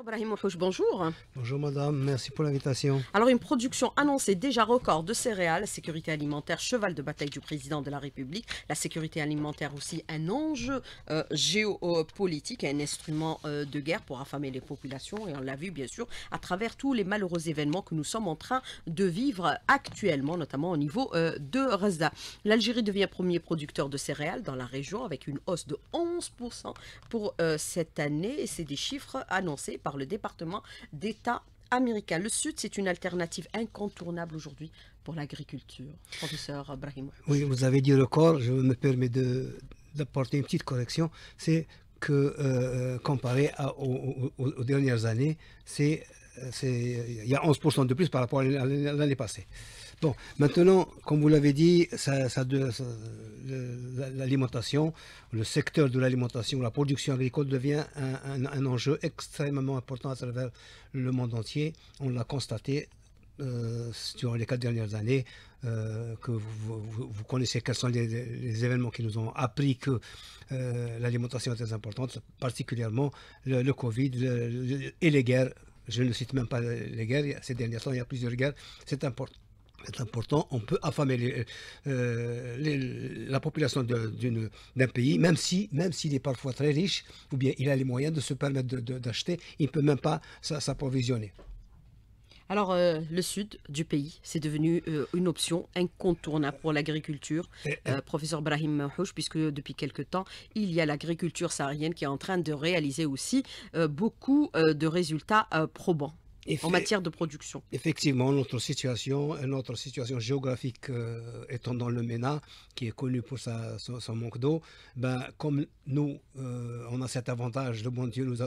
Ibrahim bonjour. Bonjour madame, merci pour l'invitation. Alors une production annoncée déjà record de céréales, sécurité alimentaire, cheval de bataille du président de la République, la sécurité alimentaire aussi un enjeu euh, géopolitique, un instrument euh, de guerre pour affamer les populations et on l'a vu bien sûr à travers tous les malheureux événements que nous sommes en train de vivre actuellement, notamment au niveau euh, de Rezda. L'Algérie devient premier producteur de céréales dans la région avec une hausse de 11% pour cette année et c'est des chiffres annoncés par le département d'État américain. Le Sud, c'est une alternative incontournable aujourd'hui pour l'agriculture. Professeur Brahim. Oui, vous avez dit le record. Je me permets d'apporter une petite correction. C'est que euh, euh, comparé aux, dernières années, c'est euh, il y a 11% de plus par rapport à l'année passée. Bon, maintenant, comme vous l'avez dit, euh, l'alimentation, le secteur de l'alimentation, la production agricole devient un, enjeu extrêmement important à travers le monde entier. On l'a constaté euh, durant les quatre dernières années, euh, que vous, connaissez quels sont les, événements qui nous ont appris que l'alimentation est très importante, particulièrement le, Covid et les guerres. Je ne cite même pas les guerres, ces dernières années, il y a plusieurs guerres. C'est important c'est important, on peut affamer euh, la population d'un pays, même si, même s'il est parfois très riche, ou bien il a les moyens de se permettre d'acheter, il ne peut même pas s'approvisionner. Alors, euh, le sud du pays, c'est devenu euh, une option incontournable pour l'agriculture, eh, eh. professeur Brahim Mahouch, puisque depuis quelque temps, il y a l'agriculture saharienne qui est en train de réaliser aussi beaucoup de résultats probants en matière de production. Effectivement, notre situation, euh, notre situation géographique euh, étant dans le MENA, qui est connu pour son, manque d'eau, ben, comme nous, euh, on a cet avantage, le bon Dieu nous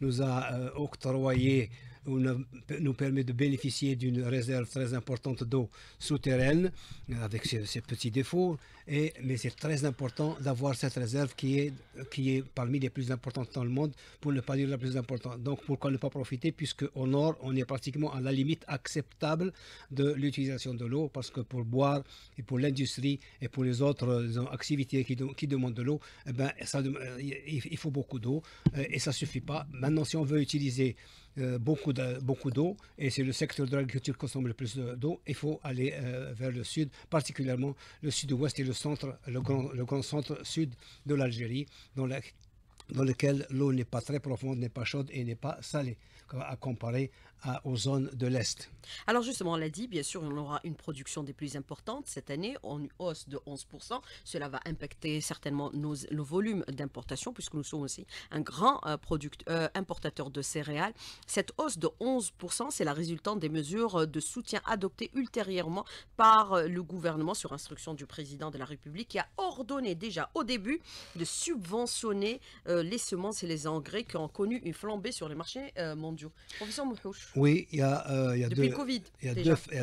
nous a octroyé nous permet de bénéficier d'une réserve très importante d'eau souterraine, euh, avec ses, petits défauts, et, mais c'est très important d'avoir cette réserve qui est, qui est parmi les plus importantes dans le monde, pour ne pas dire la plus importante. Donc pourquoi ne pas profiter, puisque au nord, on est pratiquement à la limite acceptable de l'utilisation de l'eau, parce que pour boire, et pour l'industrie, et pour les autres euh, activités qui, qui, demandent de l'eau, eh ben, ça, euh, il faut beaucoup d'eau, et ça suffit pas. Maintenant, si on veut utiliser euh, beaucoup d'eau, de, beaucoup et c'est le secteur de l'agriculture qui consomme le plus d'eau. Il faut aller euh, vers le sud, particulièrement le sud-ouest et le centre, le grand, le grand centre sud de l'Algérie, dans, la, dans lequel l'eau n'est pas très profonde, n'est pas chaude et n'est pas salée, à comparer aux zones de l'Est. Alors justement, on l'a dit, bien sûr, on aura une production des plus importantes cette année, en hausse de 11%. Cela va impacter certainement nos, volumes d'importation, puisque nous sommes aussi un grand euh, producteur, importateur de céréales. Cette hausse de 11%, c'est la résultante des mesures euh, de soutien adoptées ultérieurement par euh, le gouvernement sur instruction du président de la République, qui a ordonné déjà au début de subventionner les semences et les engrais qui ont connu une flambée sur les marchés mondiaux. Professeur Mouhouch. Oui, il y a,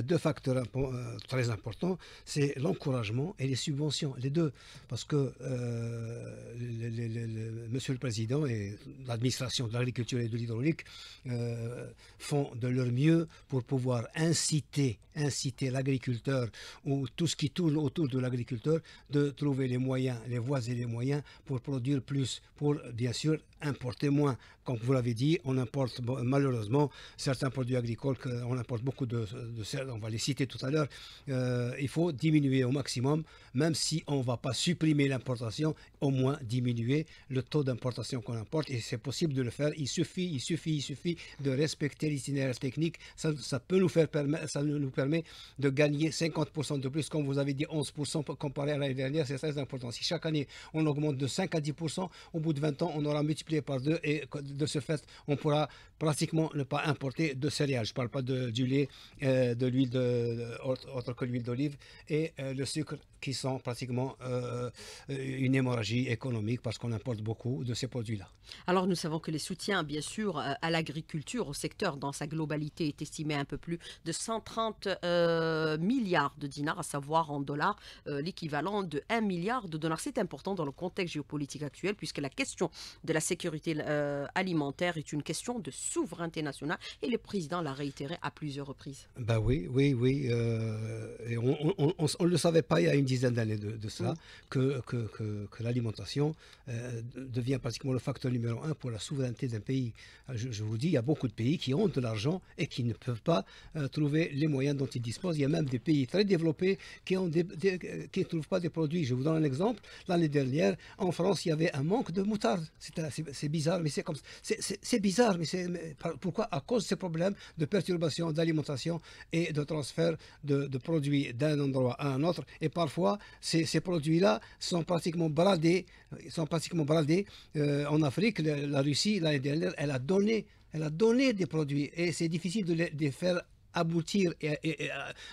deux, facteurs euh, très importants. C'est l'encouragement et les subventions, les deux. Parce que euh, le, Monsieur le Président et l'administration de l'agriculture et de l'hydraulique euh, font de leur mieux pour pouvoir inciter, inciter l'agriculteur ou tout ce qui tourne autour de l'agriculteur de trouver les moyens, les voies et les moyens pour produire plus, pour bien sûr importer moins. Comme vous l'avez dit, on importe malheureusement certains produits agricoles, on importe beaucoup de, de on va les citer tout à l'heure. Euh, il faut diminuer au maximum, même si on ne va pas supprimer l'importation, au moins diminuer le taux d'importation qu'on importe. Et c'est possible de le faire. Il suffit, il suffit, il suffit de respecter l'itinéraire technique. Ça, ça, peut nous faire ça nous permet de gagner 50% de plus. Comme vous avez dit, 11% comparé à l'année dernière, c'est très important. Si chaque année on augmente de 5 à 10%, au bout de 20 ans, on aura multiplié par deux et de ce fait, on pourra pratiquement ne pas importer de céréales. Je parle pas de, du lait, euh, de l'huile, de, autre, que l'huile d'olive et euh, le sucre qui sont pratiquement euh, une hémorragie économique parce qu'on importe beaucoup de ces produits-là. Alors nous savons que les soutiens, bien sûr, à l'agriculture, au secteur dans sa globalité est estimé un peu plus de 130 milliards de dinars, à savoir en dollars l'équivalent de 1 milliard de dollars. C'est important dans le contexte géopolitique actuel puisque la question de la sécurité sécurité euh, alimentaire est une question de souveraineté nationale et le président l'a réitéré à plusieurs reprises. Ben oui, oui, oui. Euh, on ne le savait pas il y a une dizaine d'années de, de, ça, mm. que, que, l'alimentation euh, devient pratiquement le facteur numéro un pour la souveraineté d'un pays. Je, vous dis, il y a beaucoup de pays qui ont de l'argent et qui ne peuvent pas trouver les moyens dont ils disposent. Il y a même des pays très développés qui ont qui ne trouvent pas des produits. Je vous donne un exemple. L'année dernière, en France, il y avait un manque de moutarde c'est bizarre, mais c'est comme c'est bizarre, mais c'est pourquoi à cause de ces problèmes de perturbation d'alimentation et de transfert de, produits d'un endroit à un autre, et parfois ces, produits-là sont pratiquement bradés, euh, sont pratiquement bradés euh, en Afrique. La, Russie l'année dernière, elle a donné, elle a donné des produits, et c'est difficile de de faire aboutir et,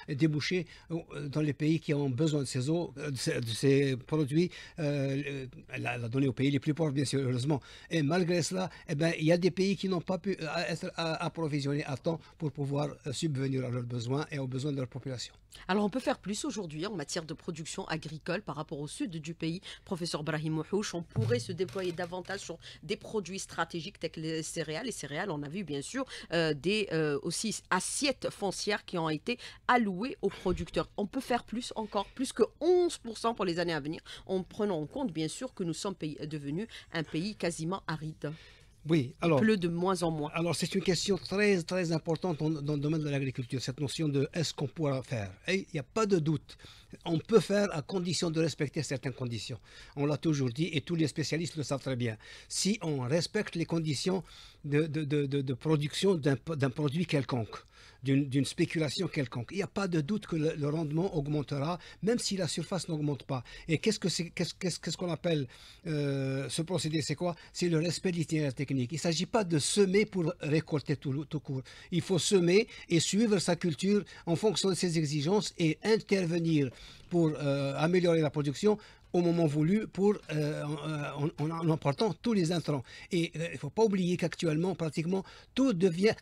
euh, déboucher euh, dans les pays qui ont besoin de ces eaux, euh, de ces produits, la, donner aux pays les plus pauvres, bien sûr, heureusement. Et malgré cela, eh ben, il y a des pays qui n'ont pas pu être approvisionnés à temps pour pouvoir subvenir à leurs besoins et aux besoins de leur population. Alors on peut faire plus aujourd'hui hein, en matière de production agricole par rapport au sud du pays. Professeur Brahim Mouhouch, on pourrait se déployer davantage sur des produits stratégiques tels que les céréales. Les céréales, on a vu bien sûr des aussi assiettes foncières qui ont été allouées aux producteurs. On peut faire plus encore, plus que 11% pour les années à venir, en prenant en compte bien sûr que nous sommes devenus un pays quasiment aride. Oui, alors. Il de moins en moins. Alors, c'est une question très, très importante dans, le domaine de l'agriculture, cette notion de est-ce qu'on pourra faire il n'y a pas de doute. On peut faire à condition de respecter certaines conditions. On l'a toujours dit et tous les spécialistes le savent très bien. Si on respecte les conditions de, de, de, production d'un produit quelconque, d'une spéculation quelconque. Il n'y a pas de doute que le, rendement augmentera, même si la surface n'augmente pas. Et qu'est-ce qu'on qu'est-ce appelle euh, ce procédé C'est quoi C'est le respect d'itinéraire technique. Il ne s'agit pas de semer pour récolter tout, tout court. Il faut semer et suivre sa culture en fonction de ses exigences et intervenir pour euh, améliorer la production au moment voulu pour, euh, euh, en, emportant tous les intrants. Et euh, il ne faut pas oublier qu'actuellement, pratiquement, tout devient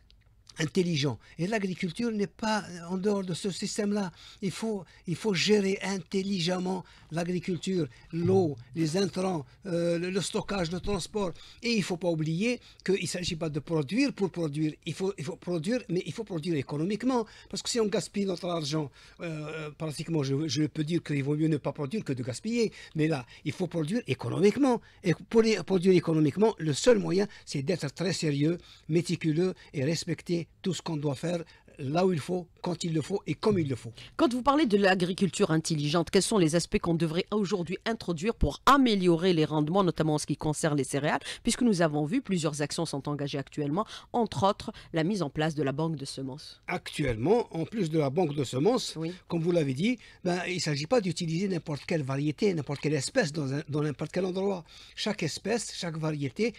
intelligent. Et l'agriculture n'est pas en dehors de ce système-là. Il faut, il faut gérer intelligemment l'agriculture, l'eau, les intrants, euh, le, stockage, le transport. Et il ne faut pas oublier qu'il ne s'agit pas de produire pour produire. Il faut, il faut produire, mais il faut produire économiquement. Parce que si on gaspille notre argent, euh, euh, pratiquement, je, peux dire qu'il vaut mieux ne pas produire que de gaspiller. Mais là, il faut produire économiquement. Et pour produire économiquement, le seul moyen, c'est d'être très sérieux, méticuleux et respecter tout ce qu'on doit faire là où il faut, quand il le faut et comme il le faut. Quand vous parlez de l'agriculture intelligente, quels sont les aspects qu'on devrait aujourd'hui introduire pour améliorer les rendements, notamment en ce qui concerne les céréales, puisque nous avons vu plusieurs actions sont engagées actuellement, entre autres la mise en place de la banque de semences. Actuellement, en plus de la banque de semences, comme vous l'avez dit, ben, il ne s'agit pas d'utiliser n'importe quelle variété, n'importe quelle espèce dans, n'importe quel endroit. Chaque espèce, chaque variété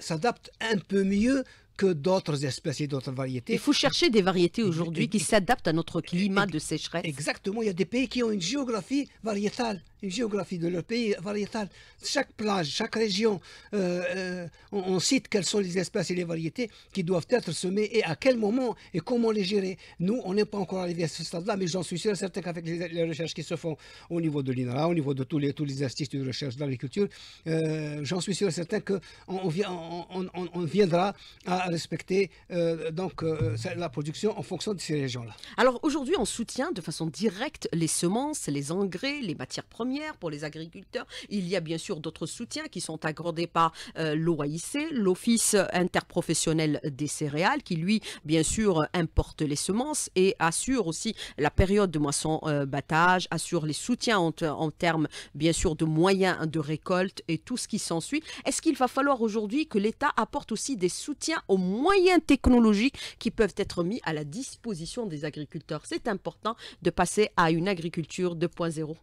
s'adapte un peu mieux que d'autres espèces et d'autres variétés. Il faut chercher des variétés aujourd'hui qui s'adaptent à notre climat de sécheresse. Exactement, il y a des pays qui ont une géographie variétale, une géographie de leur pays variétale. Chaque plage, chaque région, euh, euh, on, cite quelles sont les espèces et les variétés qui doivent être semées et à quel moment et comment les gérer. Nous, on n'est pas encore arrivé à ce stade-là, mais j'en suis sûr certain qu'avec les, recherches qui se font au niveau de l'INRA, au niveau de tous les, tous les instituts de recherche d'agriculture, l'agriculture, euh, j'en suis sûr certain qu'on on, on, viendra à respecter euh, donc, euh, la production en fonction de ces régions-là. Alors aujourd'hui, on soutient de façon directe les semences, les engrais, les matières premières pour les agriculteurs. Il y a bien sûr d'autres soutiens qui sont accordés par euh, l'OAIC, l'Office interprofessionnel des céréales, qui lui, bien sûr, importe les semences et assure aussi la période de moisson-battage, euh, assure les soutiens en, en termes, bien sûr, de moyens de récolte et tout ce qui s'ensuit. Est-ce qu'il va falloir aujourd'hui que l'État apporte aussi des soutiens aux moyens technologiques qui peuvent être mis à la disposition des agriculteurs. C'est important de passer à une agriculture 2.0.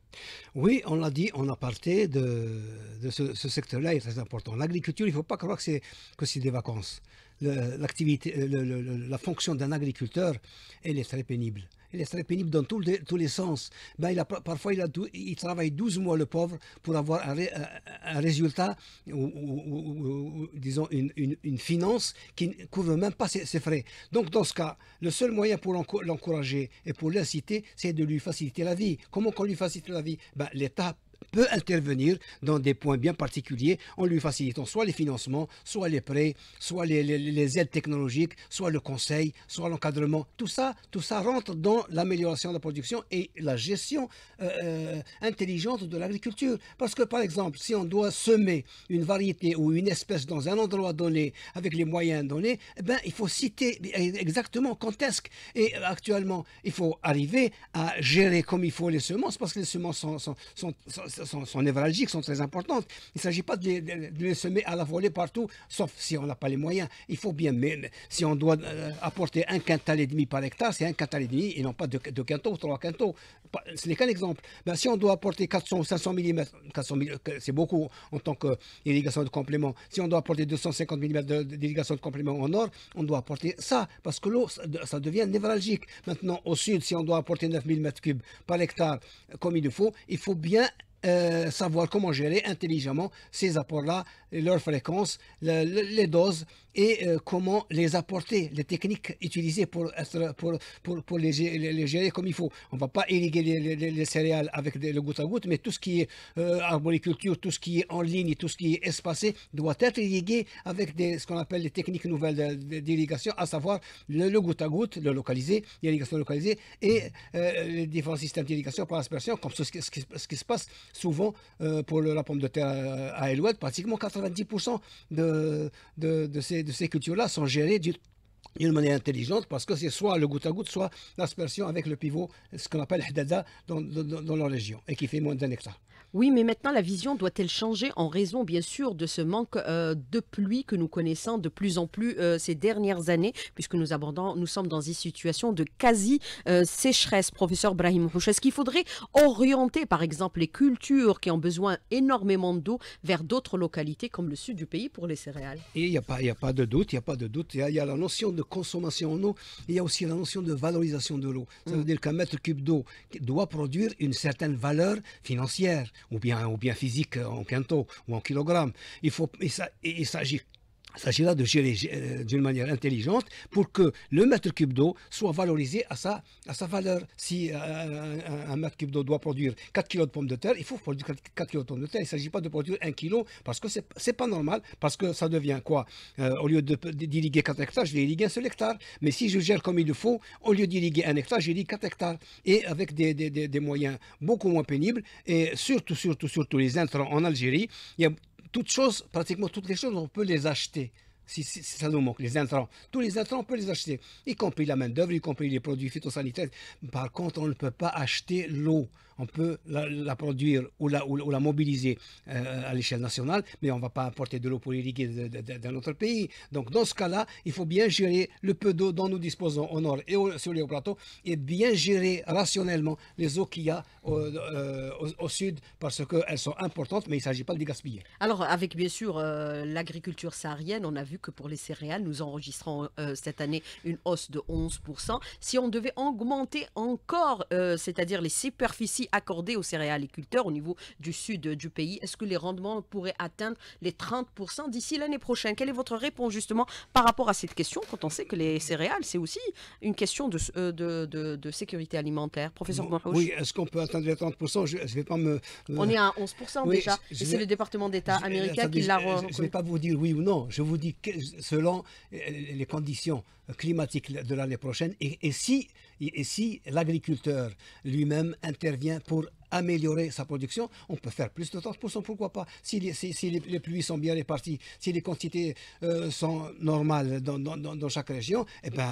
Oui, on l'a dit, on a parlé de, ce, secteur-là il est très important. L'agriculture, il ne faut pas croire que c'est des vacances l'activité, la fonction d'un agriculteur, elle est très pénible il est très pénible dans tous les, sens. Ben, il parfois, il, travaille 12 mois, le pauvre, pour avoir un, résultat ou, disons, une, finance qui ne couvre même pas ses, frais. Donc, dans ce cas, le seul moyen pour l'encourager et pour l'inciter, c'est de lui faciliter la vie. Comment on lui facilite la vie ben, L'État peut intervenir dans des points bien particuliers en lui facilitant soit les financements, soit les prêts, soit les, aides technologiques, soit le conseil, soit l'encadrement. Tout ça, tout ça rentre dans l'amélioration de la production et la gestion euh, euh, intelligente de l'agriculture. Parce que par exemple, si on doit semer une variété ou une espèce dans un endroit donné avec les moyens donnés, eh ben il faut citer exactement quand est-ce et actuellement il faut arriver à gérer comme il faut les semences parce que les semences sont sont, névralgiques, sont très importantes. Il ne s'agit pas de les, semer à la volée partout, sauf si on n'a pas les moyens. Il faut bien, mais si on doit euh, apporter un quintal et demi par hectare, c'est un quintal et demi et non pas deux, quintaux ou trois quintaux. Ce n'est qu'un exemple. Mais ben, si on doit apporter 400 ou 500 mm, 400 c'est beaucoup en tant qu'irrigation de complément. Si on doit apporter 250 mm d'irrigation de complément en or, on doit apporter ça, parce que l'eau, ça devient névralgique. Maintenant, au sud, si on doit apporter 9000 m3 par hectare, comme il le faut, il faut bien euh, savoir comment gérer intelligemment ces apports-là, leurs fréquences, les doses et euh, comment les apporter, les techniques utilisées pour, pour, pour, les, gérer comme il faut. On ne va pas irriguer les, céréales avec le goutte à goutte, mais tout ce qui est euh, arboriculture, tout ce qui est en ligne, tout ce qui est espacé doit être irrigué avec des, ce qu'on appelle les techniques nouvelles d'irrigation, à savoir le, goutte à goutte, le localisé, l'irrigation localisée et les différents systèmes d'irrigation par aspersion, comme ce qui se passe souvent, euh, pour le, la pomme de terre euh, à, Elouette, pratiquement 90% de, ces, cultures-là sont gérées d'une manière intelligente parce que c'est soit le goutte à goutte, soit l'aspersion avec le pivot, ce qu'on appelle Hadada dans, dans, dans, leur région et qui fait moins d'un hectare. Oui, mais maintenant, la vision doit-elle changer en raison, bien sûr, de ce manque euh, de pluie que nous connaissons de plus en plus euh, ces dernières années, puisque nous abordons, nous sommes dans une situation de quasi-sécheresse, professeur Brahim Houch. Est-ce qu'il faudrait orienter, par exemple, les cultures qui ont besoin énormément d'eau vers d'autres localités, comme le sud du pays, pour les céréales il n'y a, pas, a pas de doute, il n'y a pas de doute. Il y, a la notion de consommation en eau, il y a aussi la notion de valorisation de l'eau. Ça veut mm. dire qu'un mètre cube d'eau doit produire une certaine valeur financière ou bien, ou bien physique en quintaux ou en kilogrammes. Il, faut, il s'agit il là de gérer euh, d'une manière intelligente pour que le mètre cube d'eau soit valorisé à sa, à sa valeur. Si euh, un, mètre cube d'eau doit produire 4 kg de pommes de terre, il faut produire 4 kg de pommes de terre. Il ne s'agit pas de produire 1 kg parce que ce n'est pas normal, parce que ça devient quoi euh, Au lieu d'irriguer 4 hectares, je vais irriguer un seul hectare. Mais si je gère comme il le faut, au lieu d'irriguer un hectare, j'irrigue 4 hectares. Et avec des, moyens beaucoup moins pénibles, et surtout, surtout, surtout les intrants en Algérie, il y a toutes choses, pratiquement toutes les choses, on peut les acheter. Si, ça nous manque, les intrants. Tous les intrants, on peut les acheter, y compris la main-d'œuvre, y compris les produits phytosanitaires. Par contre, on ne peut pas acheter l'eau on peut la, produire ou la, ou, la mobiliser euh, à l'échelle nationale, mais on ne va pas importer de l'eau pour irriguer d'un autre pays. Donc dans ce cas-là, il faut bien gérer le peu d'eau dont nous disposons au nord et sur les hauts plateaux et bien gérer rationnellement les eaux qu'il y a au, euh, sud parce qu'elles sont importantes, mais il ne s'agit pas de les gaspiller. Alors avec bien sûr euh, l'agriculture saharienne, on a vu que pour les céréales, nous enregistrons cette année une hausse de 11%. Si on devait augmenter encore, c'est-à-dire les superficies accordé aux céréaliculteurs au niveau du sud du pays. Est-ce que les rendements pourraient atteindre les 30% d'ici l'année prochaine Quelle est votre réponse justement par rapport à cette question quand on sait que les céréales, c'est aussi une question de, euh, de, sécurité alimentaire Professeur Oui, est-ce qu'on peut atteindre les 30% je, vais pas me, On est à 11% déjà. c'est le département d'État américain qui l'a... Je ne vais pas vous dire oui ou non. Je vous dis selon euh, les conditions climatiques de l'année prochaine et si et, si l'agriculteur lui-même intervient pour améliorer sa production, on peut faire plus de 30%, pourquoi pas Si les, si, les, pluies sont bien réparties, si les quantités euh, sont normales dans, dans, dans, chaque région, et eh ben,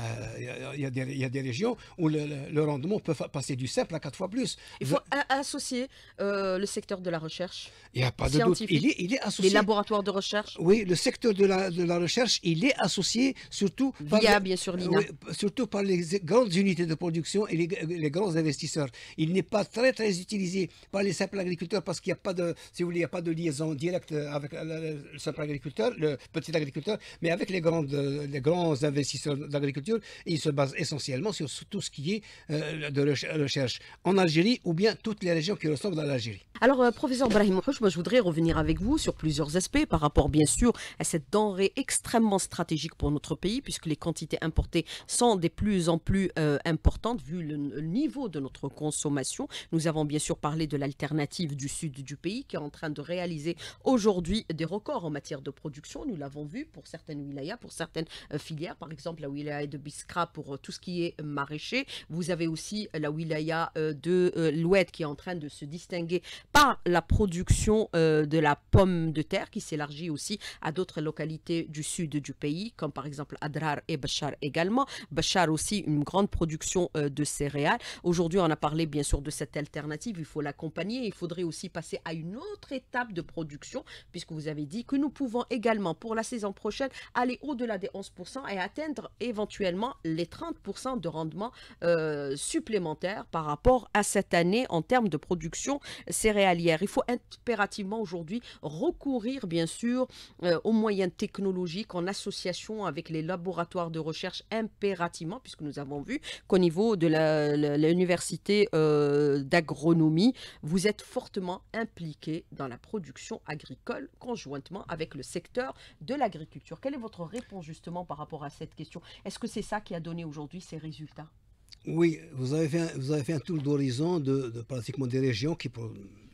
il y, y, a des régions où le, rendement peut passer du simple à quatre fois plus. Il faut associer euh, le secteur de la recherche. Il n'y a pas de Il est, il est associé. Les laboratoires de recherche. Oui, le secteur de la, de la recherche, il est associé surtout Via, par, bien sûr, euh, surtout par les grandes unités de production et les, les grands investisseurs. Il n'est pas très, très utilisé pas les simples agriculteurs parce qu'il n'y a pas de, si vous voulez, a pas de liaison directe avec le simple agriculteur, le petit agriculteur, mais avec les, grandes, les grands investisseurs d'agriculture, ils se basent essentiellement sur tout ce qui est euh, de recherche en Algérie ou bien toutes les régions qui ressemblent à l'Algérie. Alors, euh, professeur Brahim moi je voudrais revenir avec vous sur plusieurs aspects par rapport bien sûr à cette denrée extrêmement stratégique pour notre pays puisque les quantités importées sont de plus en plus euh, importantes vu le niveau de notre consommation. Nous avons bien sûr parler de l'alternative du sud du pays qui est en train de réaliser aujourd'hui des records en matière de production. Nous l'avons vu pour certaines wilayas, pour certaines euh, filières, par exemple la wilaya de Biskra pour euh, tout ce qui est euh, maraîcher. Vous avez aussi la wilaya de l'Oued qui est en train de se distinguer par la production de la pomme de terre qui s'élargit aussi à d'autres localités du sud du pays, comme par exemple Adrar et Bachar également. Bachar aussi une grande production de céréales. Aujourd'hui, on a parlé bien sûr de cette alternative. Il faut l'accompagner. Il faudrait aussi passer à une autre étape de production, puisque vous avez dit que nous pouvons également, pour la saison prochaine, aller au-delà des 11% et atteindre éventuellement les 30% de rendement euh, supplémentaire par rapport à cette année en termes de production céréalière. Il faut impérativement aujourd'hui recourir, bien sûr, euh, aux moyens technologiques en association avec les laboratoires de recherche impérativement, puisque nous avons vu qu'au niveau de l'université euh, d'agronomie, vous êtes fortement impliqué dans la production agricole conjointement avec le secteur de l'agriculture. Quelle est votre réponse justement par rapport à cette question Est-ce que c'est ça qui a donné aujourd'hui ces résultats Oui, vous avez fait un, tour d'horizon de, de, pratiquement des régions qui,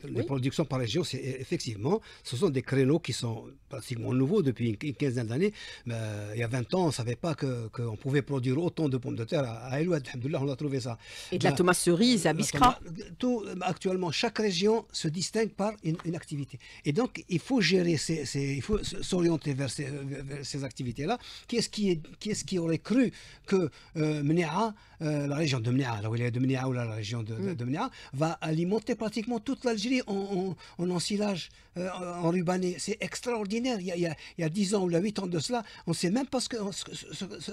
les productions par région, c'est e-, effectivement, ce sont des créneaux qui sont pratiquement nouveaux depuis une, quinzaine d'années. Euh, il y a 20 ans, on ne savait pas qu'on pouvait produire autant de pommes de terre à, on a trouvé ça. Et de la, bah, Thomas tomate cerise à euh, Biskra. Tout, euh, actuellement, chaque région se distingue par une, activité. Et donc, il faut gérer, il faut s'orienter vers ces, activités-là. Qu'est-ce qui, est, -ce qui aurait cru que Mnea, la région de Mnea, la de Mnea, ou la région de, de mm. va alimenter pratiquement toute l'Algérie euh, en, en, en ensilage, rubané. C'est extraordinaire. Il y, a, il y a 10 ans ou 8 ans de cela, on ne sait même pas ce que,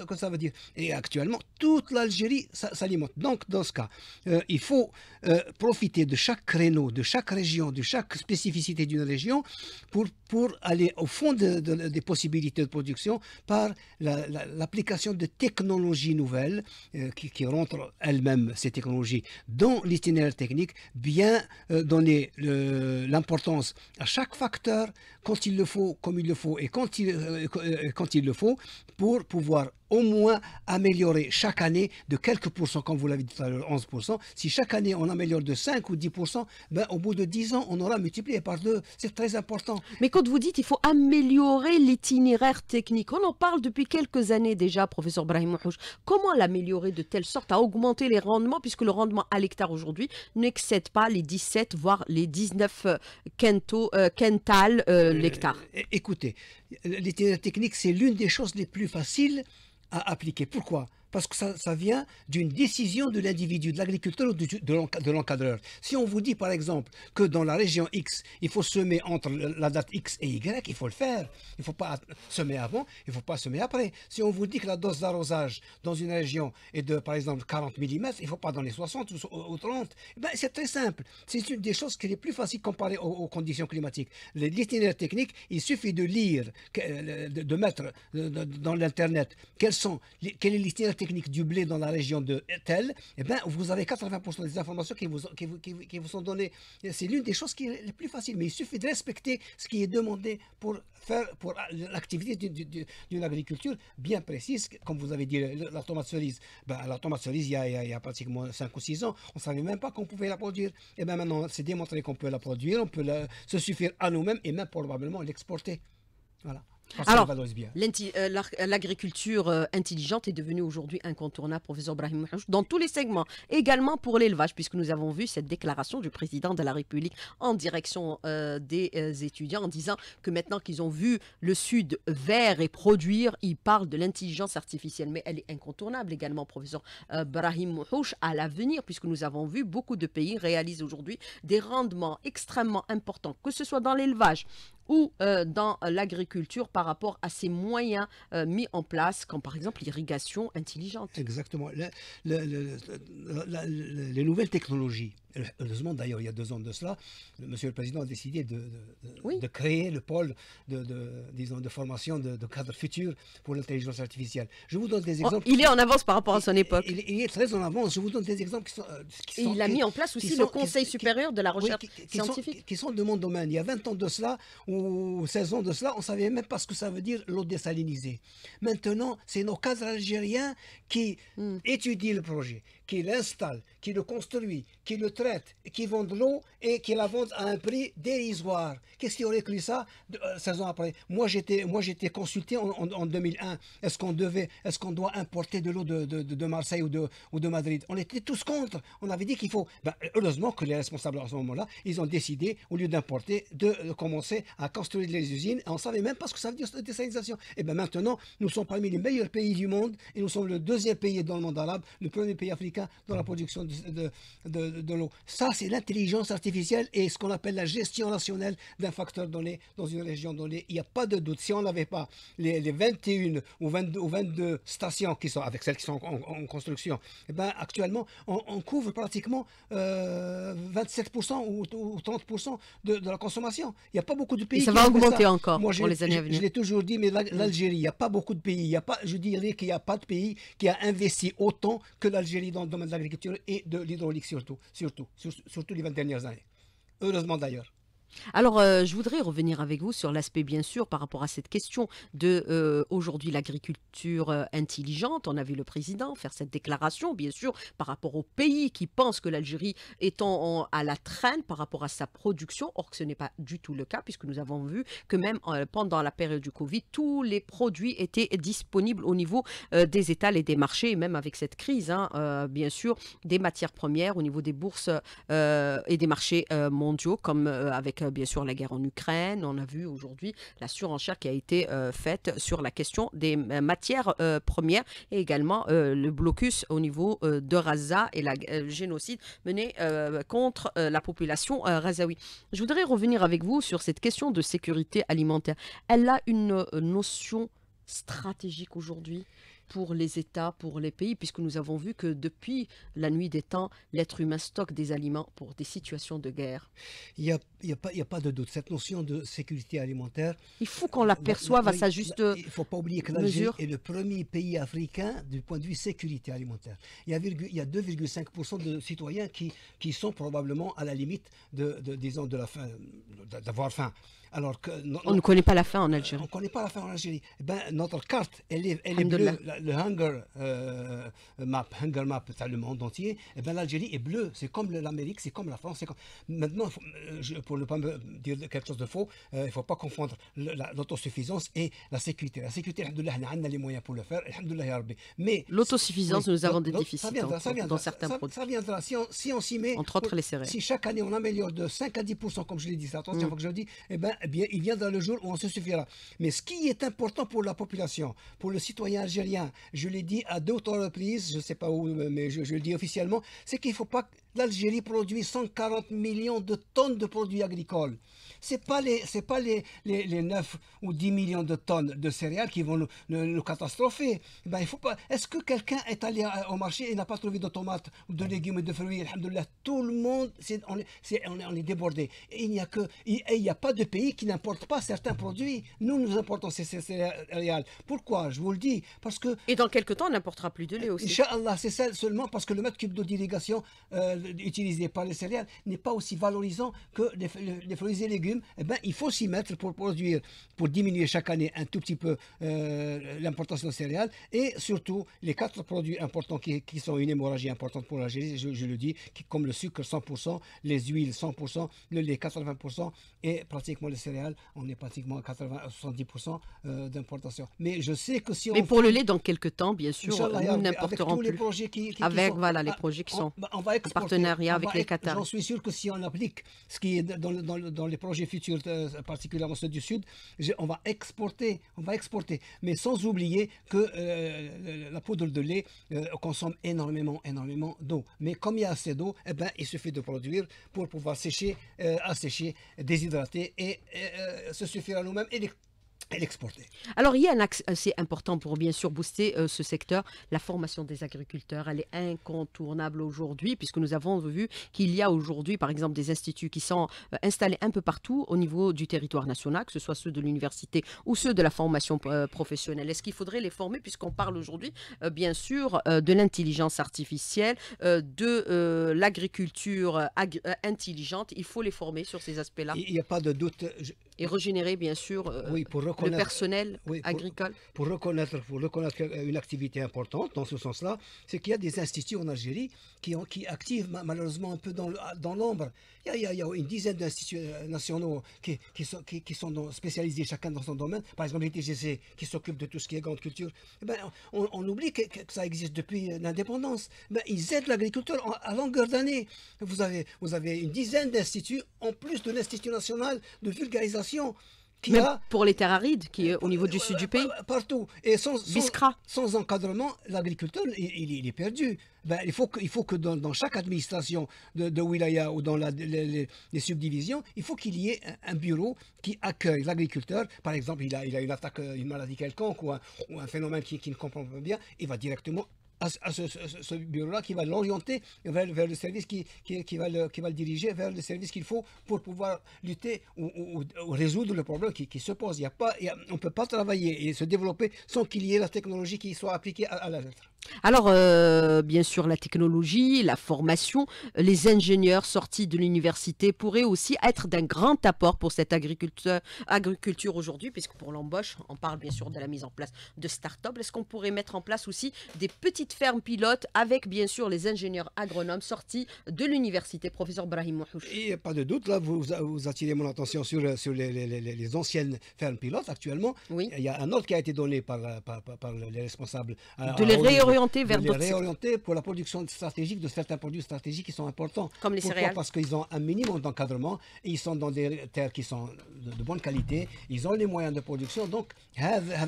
que, ça veut dire. Et actuellement, toute l'Algérie s'alimente. Donc, dans ce cas, euh, il faut euh, profiter de chaque créneau, de chaque région, de chaque spécificité d'une région pour, pour aller au fond des possibilités de production par l'application de technologies nouvelles qui, qui rentrent elles-mêmes, ces technologies, dans l'itinéraire technique, bien dans les l'importance à chaque facteur quand il le faut, comme il le faut et quand il, euh, euh, quand il le faut pour pouvoir au moins améliorer chaque année de quelques pourcents, comme vous l'avez dit tout à l'heure, 11%. Si chaque année on améliore de 5 ou 10%, ben, au bout de 10 ans, on aura multiplié par deux. C'est très important. Mais quand vous dites qu'il faut améliorer l'itinéraire technique, on en parle depuis quelques années déjà, professeur Brahim Rouge. Comment l'améliorer de telle sorte à augmenter les rendements, puisque le rendement à l'hectare aujourd'hui n'excède pas les 17, voire les 19 euh, euh, quintaux, euh, l'hectare Écoutez, l'itinéraire technique, c'est l'une des choses les plus faciles à appliquer. Pourquoi parce que ça, vient d'une décision de l'individu, de l'agriculteur ou de l'encadreur. Si on vous dit par exemple que dans la région X, il faut semer entre la date X et Y, il faut le faire. Il ne faut pas semer avant, il ne faut pas semer après. Si on vous dit que la dose d'arrosage dans une région est de par exemple 40 mm, il ne faut pas dans les 60 ou, 30, eh ben, c'est très simple. C'est une des choses qui est plus facile comparée aux, aux conditions climatiques. Les L'itinéraire techniques, il suffit de lire, euh, de mettre euh, dans l'Internet quels sont, quel est l'itinéraire technique du blé dans la région de tel, eh ben, vous avez 80% des informations qui vous, qui vous, qui vous, sont données. C'est l'une des choses qui est la plus facile, mais il suffit de respecter ce qui est demandé pour faire pour l'activité d'une agriculture bien précise, comme vous avez dit, la tomate cerise. Ben, la tomate cerise, il y, a, il y a pratiquement 5 ou 6 ans, on ne savait même pas qu'on pouvait la produire. Et eh bien maintenant, c'est démontré qu'on peut la produire, on peut se suffire à nous-mêmes et même probablement l'exporter. Voilà. Alors, euh, euh, l'agriculture euh, intelligente est devenue aujourd'hui incontournable, professeur Brahim Mouhouch, dans tous les segments, également pour l'élevage, puisque nous avons vu cette déclaration du président de la République en direction des étudiants en disant que maintenant qu'ils ont vu le Sud vert et produire, ils parlent de l'intelligence artificielle. Mais elle est incontournable également, professeur Brahim Mouhouch, à l'avenir, puisque nous avons vu beaucoup de pays réalisent aujourd'hui des rendements extrêmement importants, que ce soit dans l'élevage ou euh, dans l'agriculture par rapport à ces moyens euh, mis en place, comme par exemple l'irrigation intelligente. Exactement. les nouvelles technologies Heureusement, d'ailleurs, il y a deux ans de cela, Monsieur le Président a décidé de, de, créer le pôle de, disons, de formation de, cadres futurs pour l'intelligence artificielle. Je vous donne des oh, exemples. il est en avance par rapport à son époque. Il, est très en avance. Je vous donne des exemples qui sont. Euh, il a mis en place aussi le Conseil supérieur de la recherche scientifique. qui sont de mon domaine. Il y a 20 ans de cela ou 16 ans de cela, on ne savait même pas ce que ça veut dire l'eau désalinisée. Maintenant, c'est nos cadres algériens qui hmm. étudient le projet, qui l'installe, qui le construit, qui le traite, qui vend de l'eau et qui la vendent à un prix dérisoire. Qu'est-ce qui aurait cru ça 16 euh, ans après Moi, j'étais, consulté en, 2001. Est-ce qu'on devait, est-ce qu'on doit importer de l'eau de, Marseille ou de, ou de Madrid On était tous contre. On avait dit qu'il faut. Ben, heureusement que les responsables à ce moment-là, ils ont décidé, au lieu d'importer, de euh, commencer à construire des usines. Et on savait même pas ce que ça veut dire désalinisation. Et eh bien maintenant, nous sommes parmi les meilleurs pays du monde et nous sommes le deuxième pays dans le monde arabe, le premier pays africain dans la production de, de, l'eau. Ça, c'est l'intelligence artificielle et ce qu'on appelle la gestion rationnelle d'un facteur donné dans une région donnée. Il n'y a pas de doute. Si on n'avait pas les, les, 21 ou 22, stations qui sont, avec celles qui sont en, construction, eh ben, actuellement, on, couvre pratiquement 27% euh, ou, 30% de, de, la consommation. Il n'y a pas beaucoup de pays. Et ça va augmenter encore pour les années à venir. Je, l'ai toujours dit, mais mm. l'Algérie, il n'y a pas beaucoup de pays. Il y a pas, je dirais qu'il n'y a pas de pays qui a investi autant que l'Algérie dans dans le domaine de l'agriculture et de l'hydraulique surtout, surtout, surtout les 20 dernières années. Heureusement d'ailleurs. Alors, euh, je voudrais revenir avec vous sur l'aspect, bien sûr, par rapport à cette question de euh, aujourd'hui l'agriculture euh, intelligente. On a vu le président faire cette déclaration, bien sûr, par rapport aux pays qui pensent que l'Algérie est en, à la traîne par rapport à sa production. Or, que ce n'est pas du tout le cas, puisque nous avons vu que même pendant la période du Covid, tous les produits étaient disponibles au niveau des étals et des marchés, et même avec cette crise, hein, bien sûr, des matières premières au niveau des bourses et des marchés mondiaux, comme avec euh, bien sûr la guerre en Ukraine. On a vu aujourd'hui la surenchère qui a été euh, faite sur la question des matières euh, premières et également le blocus au niveau de Raza et le génocide mené contre la population razaoui. Je voudrais revenir avec vous sur cette question de sécurité alimentaire. Elle a une notion stratégique aujourd'hui pour les États, pour les pays, puisque nous avons vu que depuis la nuit des temps, l'être humain stocke des aliments pour des situations de guerre. Il n'y a, a, pas de doute. Cette notion de sécurité alimentaire. Il faut qu'on l'aperçoive à sa juste mesure. Il ne faut pas oublier que l'Algérie est le premier pays africain du point de vue sécurité alimentaire. Il y a, a 2,5% de citoyens qui, qui sont probablement à la limite de, disons, de la faim, d'avoir faim. Alors que, on ne connaît pas la fin en Algérie. On ne connaît pas la fin en Algérie. Eh ben, notre carte, elle est, bleue. le Hunger euh, Map, Hunger Map, le monde entier, eh bien, l'Algérie est bleue. C'est comme l'Amérique, c'est comme la France. Maintenant, euh, je, pour ne pas me dire quelque chose de faux, euh, il ne faut pas confondre l'autosuffisance et la sécurité. La sécurité, on a les moyens pour le faire. Mais l'autosuffisance, nous avons des déficits dans certains ça, produits. Ça viendra. Si on s'y met, entre autres les Si chaque année on améliore de 5 à 10 comme je l'ai dit, attention, il mm. faut que je le dis, eh ben, eh bien, il viendra le jour où on se suffira. Mais ce qui est important pour la population, pour le citoyen algérien, je l'ai dit à d'autres reprises, je ne sais pas où, mais je, le dis officiellement, c'est qu'il ne faut pas... L'Algérie produit 140 millions de tonnes de produits agricoles. Ce n'est pas, les, pas les, les, 9 ou 10 millions de tonnes de céréales qui vont nous, nous, catastropher. Eh ben, il faut pas... Est-ce que quelqu'un est allé euh, au marché et n'a pas trouvé de tomates, de légumes et de fruits Alhamdoulilah, tout le monde, on, est, on, est, débordé. Et il n'y a, que, a pas de pays qui n'importent pas certains produits. Nous, nous importons ces, céréales. Pourquoi Je vous le dis. Parce que. Et dans quelques temps, on n'importera plus de lait aussi. Inch'Allah, c'est seulement parce que le mètre cube d'eau d'irrigation euh, utilisé par les céréales n'est pas aussi valorisant que les, fruits et légumes. Eh ben, il faut s'y mettre pour produire, pour diminuer chaque année un tout petit peu euh, l'importation de céréales et surtout les quatre produits importants qui, sont une hémorragie importante pour l'Algérie, je, je, le dis, qui, comme le sucre 100%, les huiles 100%, le lait 80% et pratiquement les céréales, on est pratiquement à 80 70% euh, d'importation. Mais je sais que si on... Mais pour le lait, dans quelques temps, bien sûr, nous n'importerons plus. Les projets qui, avec, voilà, les ah, projets qui sont en partenariat avec les Qatar. J'en suis sûr que si on applique ce qui est dans, les projets futurs, euh, particulièrement ceux du Sud, on va exporter, on va exporter. Mais sans oublier que euh, la poudre de lait consomme énormément, énormément d'eau. Mais comme il y a assez d'eau, eh ben, il suffit de produire pour pouvoir sécher, assécher, déshydrater et euh, se suffire à nous-mêmes et l'exporter. Alors, il y a un axe assez important pour bien sûr booster euh, ce secteur, la formation des agriculteurs. Elle est incontournable aujourd'hui, puisque nous avons vu qu'il y a aujourd'hui, par exemple, des instituts qui sont euh, installés un peu partout au niveau du territoire national, que ce soit ceux de l'université ou ceux de la formation euh, professionnelle. Est-ce qu'il faudrait les former, puisqu'on parle aujourd'hui, bien sûr, de l'intelligence artificielle, de l'agriculture intelligente Il faut les former sur ces aspects-là. Il n'y a pas de doute et régénérer bien sûr euh, le personnel agricole. Pour reconnaître, pour reconnaître une activité importante dans ce sens-là, c'est qu'il y a des instituts en Algérie qui, qui activent malheureusement un peu dans l'ombre. il, il, y a une dizaine d'instituts euh, nationaux qui, sont, qui, sont spécialisés chacun dans son domaine. Par exemple, l'ITGC qui s'occupe de tout ce qui est grande culture. Eh ben, on, oublie que, ça existe depuis euh, l'indépendance. Eh ben, ils aident l'agriculteur à longueur d'année. Vous avez, vous avez une dizaine d'instituts en plus de l'Institut national de vulgarisation pour les terres arides, qui au niveau du sud du pays. Euh, partout. Et sans, encadrement, l'agriculteur, il, est perdu. Ben, il, faut que, faut que dans, chaque administration de, Wilaya ou dans les, subdivisions, il faut qu'il y ait un, bureau qui accueille l'agriculteur. Par exemple, il a, une attaque, une maladie quelconque ou un, phénomène qu'il qui ne comprend pas bien, il va directement à, ce, bureau-là qui va l'orienter vers, vers, le service qui, qui, va le, qui va le diriger, vers le service qu'il faut pour pouvoir lutter ou, résoudre le problème qui, se pose. Il y a pas, on ne peut pas travailler et se développer sans qu'il y ait la technologie qui soit appliquée à la lettre alors, euh, bien sûr, la technologie, la formation, les ingénieurs sortis de l'université pourraient aussi être d'un grand apport pour cette agriculture, agriculture aujourd'hui, puisque pour l'embauche, on parle bien sûr de la mise en place de start-up. Est-ce qu'on pourrait mettre en place aussi des petites fermes pilotes avec, bien sûr, les ingénieurs agronomes sortis de l'université Professeur Brahim n'y Et pas de doute, là, vous, vous attirez mon attention sur, sur les, anciennes fermes pilotes actuellement. Oui. Il y a un autre qui a été donné par, les responsables. de les réorienter vers d'autres. Réorienter pour la production stratégique de certains produits stratégiques qui sont importants. Comme les Pourquoi Parce qu'ils ont un minimum d'encadrement ils sont dans des terres qui sont de, bonne qualité. Ils ont les moyens de production. Donc,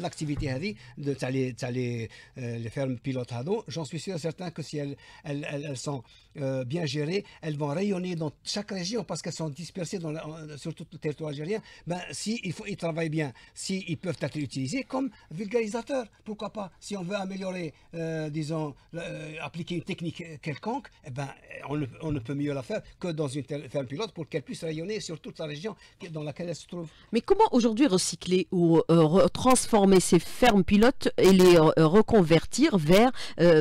l'activité de les, les euh, fermes pilotes, j'en suis sûr certain que si elles, elles, elles, sont euh, bien gérées, elles vont rayonner dans chaque région parce qu'elles sont dispersées dans sur tout le territoire algérien. Ben, si il faut, ils travaillent bien, s'ils peuvent être utilisés comme vulgarisateurs, pourquoi pas Si on veut améliorer euh, euh, disons, euh, appliquer une technique quelconque, eh ben, on, ne peut mieux la faire que dans une ferme pilote pour qu'elle puisse rayonner sur toute la région dans laquelle elle se trouve. Mais comment aujourd'hui recycler ou euh, transformer ces fermes pilotes et les reconvertir vers,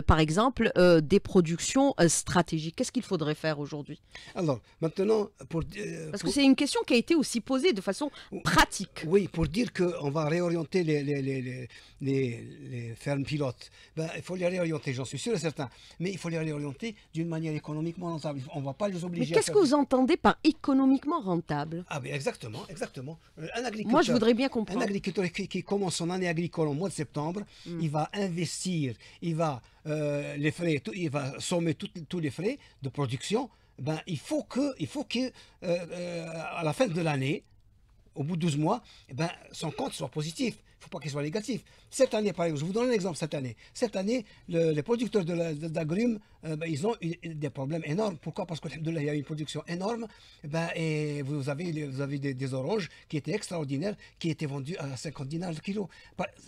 par exemple, des productions stratégiques Qu'est-ce qu'il faudrait faire aujourd'hui Alors, maintenant, pour... Parce que c'est une question qui a été aussi posée de façon pratique. Oui, pour dire qu'on va réorienter les, les, les, fermes pilotes, ben, il faut les les réorienter, j'en suis sûr et certain. Mais il faut les réorienter d'une manière économiquement rentable. On ne va pas les obliger. Mais qu'est-ce que vous entendez par économiquement rentable Ah, exactement, exactement. Euh, un agriculteur, Moi, je voudrais bien comprendre. Un agriculteur qui, commence son année agricole au mois de septembre, hmm. il va investir, il va euh, les frais, il va sommer tous les frais de production. Ben, il faut que, il faut que euh, à la fin de l'année, au bout de 12 mois, ben, son compte soit positif faut pas qu'il soit négatif. Cette année, par exemple, je vous donne un exemple cette année. Cette année, les producteurs d'agrumes, euh, ben, ils ont des problèmes énormes. Pourquoi Parce que il y a une production énorme. Ben, et vous avez, vous avez des, oranges qui étaient extraordinaires, qui étaient vendues à 50 dinars le kilo.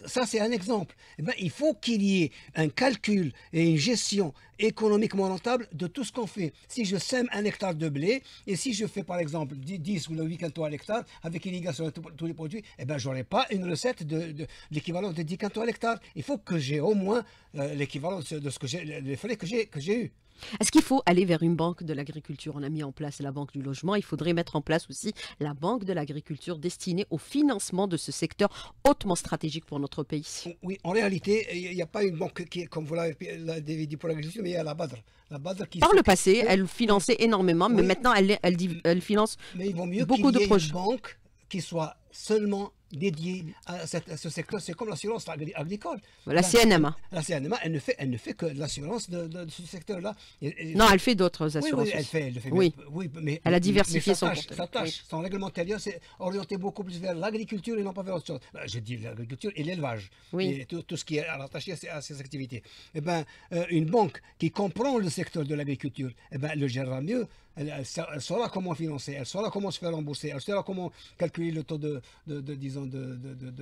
Ça, c'est un exemple. Eh ben, il faut qu'il y ait un calcul et une gestion économiquement rentable de tout ce qu'on fait. Si je sème un hectare de blé, et si je fais par exemple 10, ou 8 quintaux à l'hectare, avec irrigation tous les produits, eh ben, n'aurai pas une recette de l'équivalent de 10 cantons à l'hectare. Il faut que j'ai au moins euh, l'équivalent de ce que j'ai, que j'ai, que j'ai eu. Est-ce qu'il faut aller vers une banque de l'agriculture On a mis en place la banque du logement. Il faudrait mettre en place aussi la banque de l'agriculture destinée au financement de ce secteur hautement stratégique pour notre pays. Oui, en réalité, il n'y a pas une banque qui est, comme vous l'avez dit pour l'agriculture, mais il y a la BADR. La Par le passé, elle finançait énormément, mais maintenant, elle, elle, elle finance mais il vaut mieux beaucoup y de une banque qui soit seulement dédiée à, ce secteur. C'est comme l'assurance agricole. La, CNMA. La CNMA, elle ne fait, elle ne fait que l'assurance de, ce secteur-là. Non, elle fait d'autres assurances. Oui, elle fait. Elle fait oui. Mais, elle a diversifié tâche, son Sa tâche, son règlement c'est orienté beaucoup plus vers l'agriculture et non pas vers autre chose. Ben, J'ai dit l'agriculture et l'élevage. Oui. Et tout, ce qui est rattaché à, ces activités. Eh ben, euh, une banque qui comprend le secteur de l'agriculture, eh ben, le gérera mieux elle, saura comment financer, elle saura comment se faire rembourser, elle saura comment calculer le taux de, de, disons, de,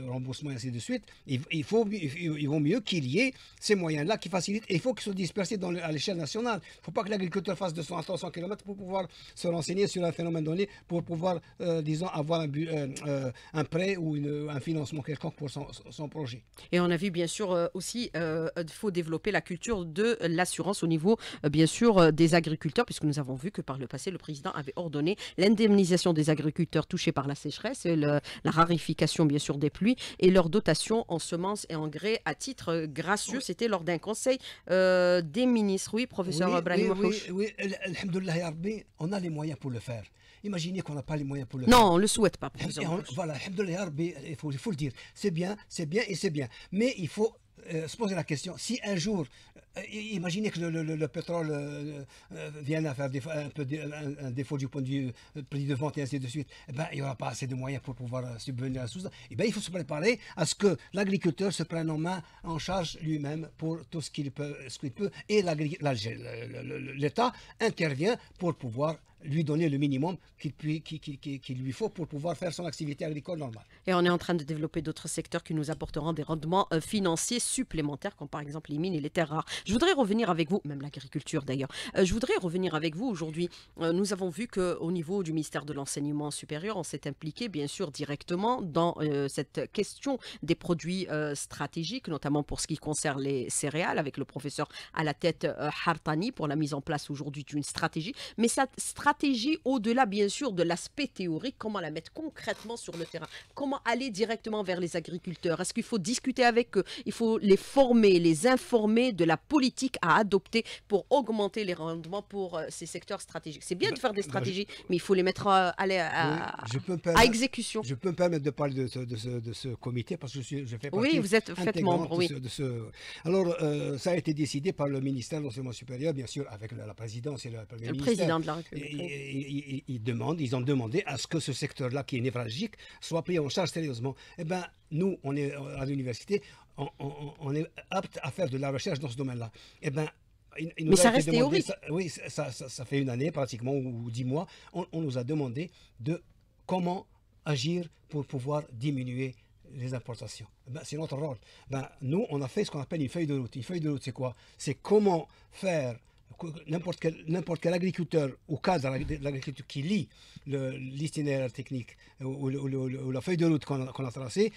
remboursement et ainsi de suite. Il, faut, il, vaut mieux qu'il y ait ces moyens-là qui facilitent. Et il faut qu'ils soient dispersés dans à l'échelle nationale. Il ne faut pas que l'agriculteur fasse 200 à 300 km pour pouvoir se renseigner sur un phénomène donné, pour pouvoir, euh, disons, avoir un, euh, euh, un prêt ou un financement quelconque pour son, projet. Et on a vu, bien sûr, aussi, il faut développer la culture de l'assurance au niveau, bien sûr, des agriculteurs, puisque nous avons vu que par le le passé, le président avait ordonné l'indemnisation des agriculteurs touchés par la sécheresse, et la rarification bien sûr des pluies et leur dotation en semences et engrais à titre gracieux. C'était lors d'un conseil euh, des ministres. Oui, professeur Brahim oui, oui, oui, on a les moyens pour le faire. Imaginez qu'on n'a pas les moyens pour le faire. Non, on ne le souhaite pas. voilà, il faut, il faut le dire. C'est bien, c'est bien et c'est bien. Mais il faut euh, se poser la question, si un jour, euh, euh, imaginez que le, pétrole vienne à faire un, défaut du point de vue prix de vente et ainsi de suite, eh ben, il n'y aura pas assez de moyens pour pouvoir subvenir à tout ça. Eh ben, il faut se préparer à ce que l'agriculteur se prenne en main, en charge lui-même pour tout ce qu'il peut, ce qu'il peut et l'État intervient pour pouvoir lui donner le minimum qu'il lui faut pour pouvoir faire son activité agricole normale. Et on est en train de développer d'autres secteurs qui nous apporteront des rendements euh, financiers supplémentaires, comme par exemple les mines et les terres rares. Je voudrais revenir avec vous, même l'agriculture d'ailleurs, euh, je voudrais revenir avec vous aujourd'hui. Euh, nous avons vu qu'au niveau du ministère de l'Enseignement supérieur, on s'est impliqué bien sûr directement dans cette question des produits stratégiques, notamment pour ce qui concerne les céréales, avec le professeur à la tête Hartani pour la mise en place aujourd'hui d'une stratégie. Mais cette stratégie stratégie au-delà, bien sûr, de l'aspect théorique, comment la mettre concrètement sur le terrain Comment aller directement vers les agriculteurs Est-ce qu'il faut discuter avec eux Il faut les former, les informer de la politique à adopter pour augmenter les rendements pour euh, ces secteurs stratégiques. C'est bien de bah, faire des bah, stratégies, mais il faut les mettre euh, à, à, exécution. Je peux me permettre de parler de ce, comité parce que je, fais partie oui, vous êtes, faites membre, de, ce, Alors, euh, ça a été décidé par le ministère de l'enseignement supérieur, bien sûr, avec la, présidence et le Président de la ils, demandent, ils ont demandé à ce que ce secteur-là, qui est névralgique, soit pris en charge sérieusement. Eh bien, nous, on est euh, à l'université, on, est apte à faire de la recherche dans ce domaine-là. Eh ben, il, nous Mais ça reste demandé, théorique. oui, ça, ça, fait une année pratiquement, ou dix mois, on, on nous a demandé de comment agir pour pouvoir diminuer les importations. Eh ben, c'est notre rôle. Ben, nous, on a fait ce qu'on appelle une feuille de route. Une feuille de route, c'est quoi C'est comment faire n'importe quel, quel, agriculteur ou cadre de l'agriculture qui lit l'itinéraire technique euh, ou, la feuille de route qu'on a, a tracée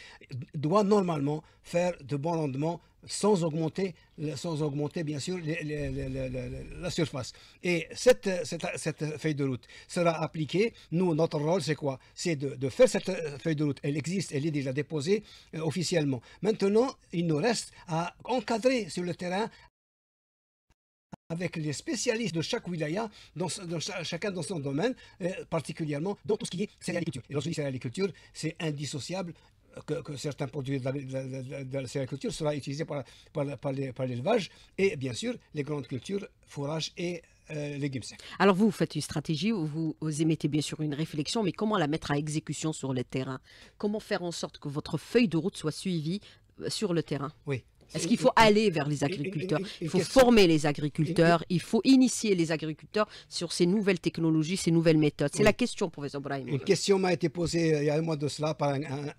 doit normalement faire de bons rendements sans augmenter, sans augmenter bien sûr la surface. Et cette, cette, cette, feuille de route sera appliquée. Nous, notre rôle, c'est quoi C'est de, de, faire cette feuille de route. Elle existe, elle est déjà déposée euh, officiellement. Maintenant, il nous reste à encadrer sur le terrain, avec les spécialistes de chaque wilaya, dans, chacun dans son domaine, euh, particulièrement dans tout ce qui est céréaliculture. Et ce qui est céréaliculture, c'est indissociable euh, que, certains produits de la, de, de, céréaliculture utilisés par, par, l'élevage et bien sûr les grandes cultures, fourrage et euh, légumes secs. Alors vous, vous faites une stratégie, vous, vous émettez bien sûr une réflexion, mais comment la mettre à exécution sur le terrain Comment faire en sorte que votre feuille de route soit suivie sur le terrain Oui, est-ce qu'il faut aller vers les agriculteurs Il faut former les agriculteurs, il faut initier les agriculteurs sur ces nouvelles technologies, ces nouvelles méthodes. C'est la question, professeur Brahim. Une question m'a été posée euh, il y a un mois de cela par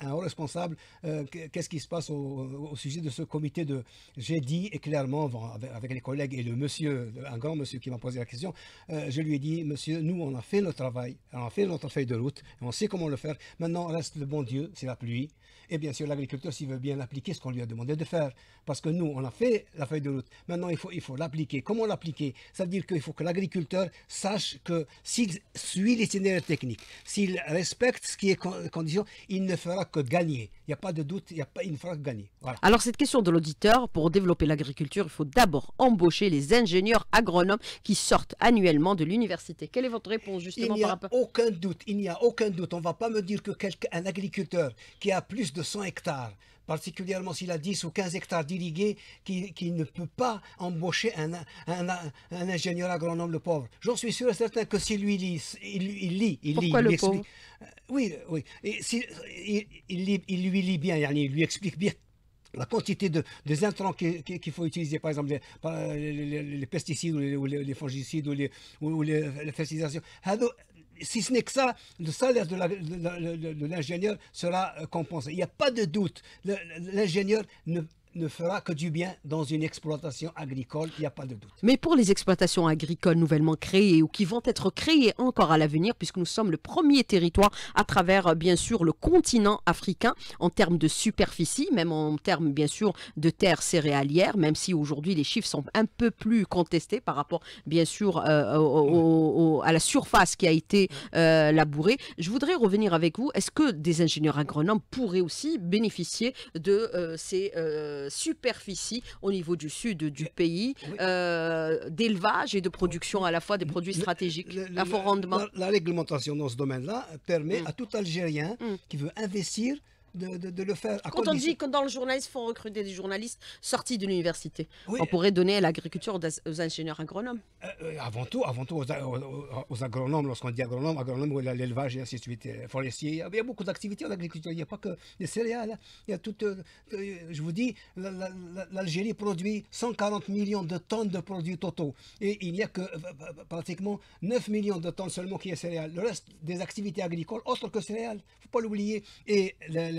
un, haut responsable. Euh, qu'est-ce qui se passe au, sujet de ce comité de... J'ai dit et clairement, avec, les collègues et le monsieur, un grand monsieur qui m'a posé la question, euh, je lui ai dit, monsieur, nous, on a fait notre travail, on a fait notre feuille de route, on sait comment le faire. Maintenant, reste le bon Dieu, c'est la pluie. Et eh bien sûr, l'agriculteur, s'il veut bien appliquer ce qu'on lui a demandé de faire, parce que nous, on a fait la feuille de route, maintenant il faut il faut l'appliquer. Comment l'appliquer Ça veut dire qu'il faut que l'agriculteur sache que s'il suit les scénarios techniques s'il respecte ce qui est condition, il ne fera que gagner. Il n'y a pas de doute, il, ne fera que gagner. Alors cette question de l'auditeur, pour développer l'agriculture, il faut d'abord embaucher les ingénieurs agronomes qui sortent annuellement de l'université. Quelle est votre réponse justement il n'y a aucun doute, il n'y a aucun doute. On ne va pas me dire que quelqu'un, agriculteur qui a plus de 100 hectares, particulièrement s'il a 10 ou 15 hectares d'irrigués, qui, qui, ne peut pas embaucher un, un, un, ingénieur agronome, le pauvre. J'en suis sûr et certain que si lui lit, il, lit, il lit, Oui, oui. Et si, il, lit, il, lui lit bien, il lui explique bien la quantité de, des intrants qu'il faut utiliser, par exemple les, pesticides ou les, fongicides ou les, fertilisations si ce n'est que ça, le salaire de l'ingénieur sera euh, compensé. Il n'y a pas de doute. L'ingénieur ne ne fera que du bien dans une exploitation agricole, il n'y a pas de doute. Mais pour les exploitations agricoles nouvellement créées ou qui vont être créées encore à l'avenir, puisque nous sommes le premier territoire à travers, euh, bien sûr, le continent africain en termes de superficie, même en termes, bien sûr, de terres céréalières, même si aujourd'hui les chiffres sont un peu plus contestés par rapport, bien sûr, euh, à la surface qui a été euh, labourée. Je voudrais revenir avec vous. Est-ce que des ingénieurs agronomes pourraient aussi bénéficier de ces... Euh, superficie au niveau du sud du pays euh, d'élevage et de production à la fois des produits stratégiques à fort rendement. La, réglementation dans ce domaine-là permet mm. à tout Algérien mm. qui veut investir de, le faire. quand on dit que dans le journalisme, il faut recruter des journalistes sortis de l'université, on pourrait donner à l'agriculture aux, ingénieurs agronomes. Euh, euh, avant tout, avant tout aux, aux, agronomes, lorsqu'on dit agronome, agronome, l'élevage et ainsi de suite, euh, forestier. Il y a beaucoup d'activités en agriculture. Il n'y a pas que des céréales. Il y a toute. je vous dis, l'Algérie produit 140 millions de tonnes de produits totaux. Et il n'y a que pratiquement 9 millions de tonnes seulement qui est céréales. Le reste des activités agricoles, autres que céréales, il ne faut pas l'oublier. Et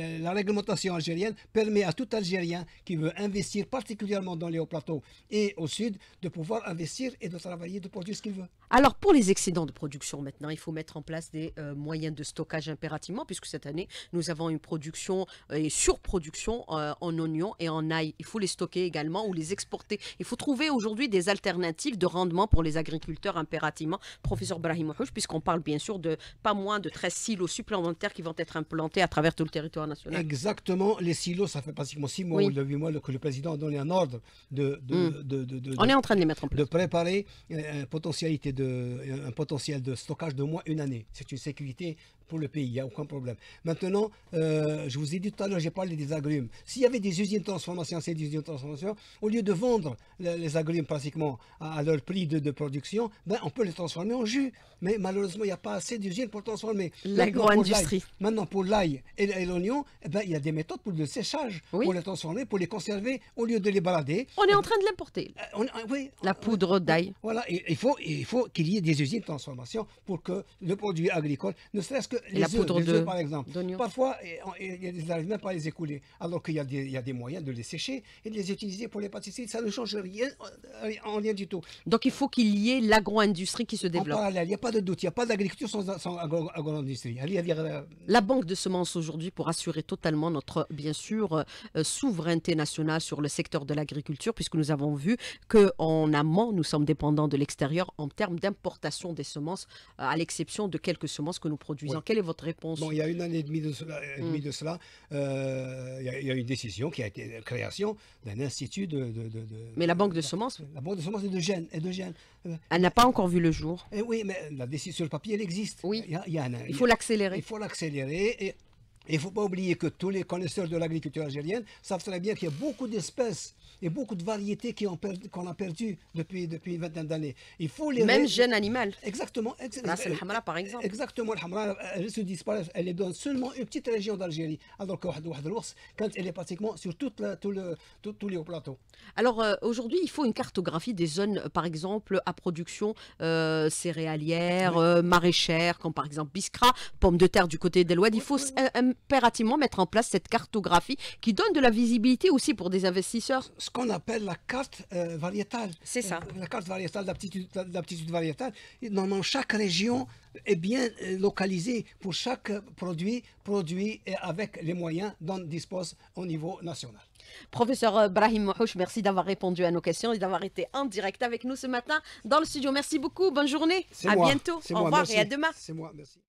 euh, la réglementation algérienne permet à tout Algérien qui veut investir particulièrement dans les hauts plateaux et au sud de pouvoir investir et de travailler, de produire ce qu'il veut. Alors pour les excédents de production maintenant, il faut mettre en place des euh, moyens de stockage impérativement puisque cette année nous avons une production euh, et surproduction en oignons et en ail. Il faut les stocker également ou les exporter. Il faut trouver aujourd'hui des alternatives de rendement pour les agriculteurs impérativement. Professeur Brahim puisqu'on parle bien sûr de pas moins de 13 silos supplémentaires qui vont être implantés à travers tout le territoire national. Exactement. Les silos, ça fait pratiquement six mois ou 8 mois que le président a donné un ordre de. Hmm. On est en train de les mettre De préparer euh, un potentiel de stockage de moins une année. C'est une sécurité pour le pays, il n'y a aucun problème. Maintenant, euh, je vous ai dit tout à l'heure, j'ai parlé des agrumes. S'il y avait des usines de transformation, ces usines de transformation, au lieu de vendre les, agrumes pratiquement à, leur prix de, production, ben, on peut les transformer en jus. Mais malheureusement, il n'y a pas assez d'usines pour transformer. L'agro-industrie. Maintenant, pour l'ail et, l'oignon, eh ben, il y a des méthodes pour le séchage, pour les transformer, pour les conserver, au lieu de les balader. On est en train de l'importer. Euh, euh, oui, La poudre d'ail. Voilà, il faut qu'il faut qu'il y ait des usines de transformation pour que le produit agricole, ne serait-ce que la poudre de... par exemple. Parfois, ils n'arrivent même pas à les écouler, alors qu'il y, a des moyens de les sécher et de les utiliser pour les pesticides. Ça ne change rien euh, en rien du tout. Donc il faut qu'il y ait l'agro-industrie qui se développe. il n'y a pas de doute, il n'y a pas d'agriculture sans, agro-industrie. Euh, la banque de semences aujourd'hui pour assurer totalement notre, bien sûr, euh, souveraineté nationale sur le secteur de l'agriculture, puisque nous avons vu qu'en amont, nous sommes dépendants de l'extérieur en termes d'importation des semences, à l'exception de quelques semences que nous produisons. Quelle est votre réponse il y a une année et demie de cela, mm. euh, il, y a, il, une décision qui a été la création d'un institut de, Mais la banque de semences La banque de semences est de Gênes. Est de euh, Elle n'a pas encore vu le jour. Et eh oui, mais la décision sur le papier, elle existe. Oui. Il, faut l'accélérer. Il faut l'accélérer et il ne faut pas oublier que tous les connaisseurs de l'agriculture algérienne savent très bien qu'il y a beaucoup d'espèces et beaucoup de variétés qu'on qu'on a perdues depuis, depuis une vingtaine d'années. Il faut les Même jeunes animal. Exactement. Ex le hamra, par exemple. Exactement. Le hamra, elle se disparaît. Elle est dans seulement une petite région d'Algérie. Alors que l'ours, quand elle est pratiquement sur toute tout le, tous les plateaux. Alors euh, aujourd'hui, il faut une cartographie des zones, euh, par exemple, à production euh, céréalière, maraîchère, comme par exemple Biskra, pommes de terre du côté des Il faut impérativement mettre en place cette cartographie qui donne de la visibilité aussi pour des investisseurs. Ce qu'on appelle la carte euh, variétale. C'est ça. Euh, la carte variétale d'aptitude variétale. Normalement, chaque région est bien euh, localisée pour chaque produit, produit avec les moyens dont dispose au niveau national. Professeur Brahim Mohouch, merci d'avoir répondu à nos questions et d'avoir été en direct avec nous ce matin dans le studio. Merci beaucoup, bonne journée, à bientôt, au revoir et à demain. C'est moi, merci.